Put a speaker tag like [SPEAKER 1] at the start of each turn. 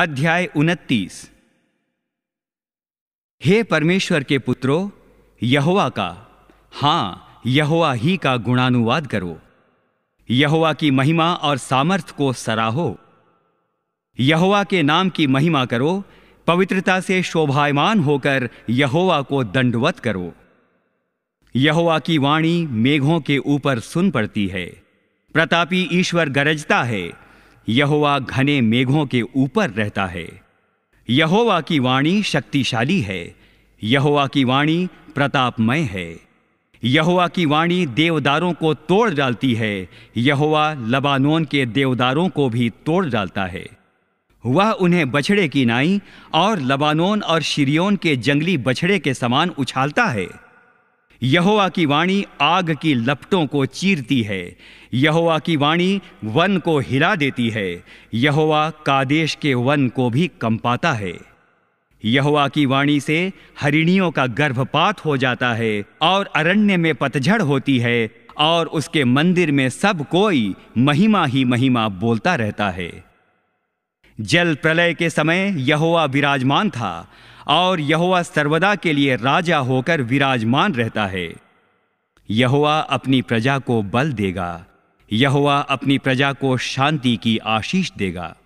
[SPEAKER 1] अध्याय उनतीस हे परमेश्वर के पुत्रो यहोवा का हां यहोवा ही का गुणानुवाद करो यहोवा की महिमा और सामर्थ्य को सराहो यहोवा के नाम की महिमा करो पवित्रता से शोभायमान होकर यहोवा को दंडवत करो यहोवा की वाणी मेघों के ऊपर सुन पड़ती है प्रतापी ईश्वर गरजता है यहोवा घने मेघों के ऊपर रहता है यहोवा की वाणी शक्तिशाली है यहोवा की वाणी प्रतापमय है यहोवा की वाणी देवदारों को तोड़ डालती है यहोवा लबानोन के देवदारों को भी तोड़ डालता है वह उन्हें बछड़े की नाई और लबानोन और शिरियोन के जंगली बछड़े के समान उछालता है यहोवा की वाणी आग की लपटों को चीरती है यहोवा की वाणी वन को हिला देती है यहोवा कादेश के वन को भी कंपाता है यहोवा की वाणी से हरिणियों का गर्भपात हो जाता है और अरण्य में पतझड़ होती है और उसके मंदिर में सब कोई महिमा ही महिमा बोलता रहता है जल प्रलय के समय यहोवा विराजमान था और यहुआ सर्वदा के लिए राजा होकर विराजमान रहता है यहुआ अपनी प्रजा को बल देगा यहुआ अपनी प्रजा को शांति की आशीष देगा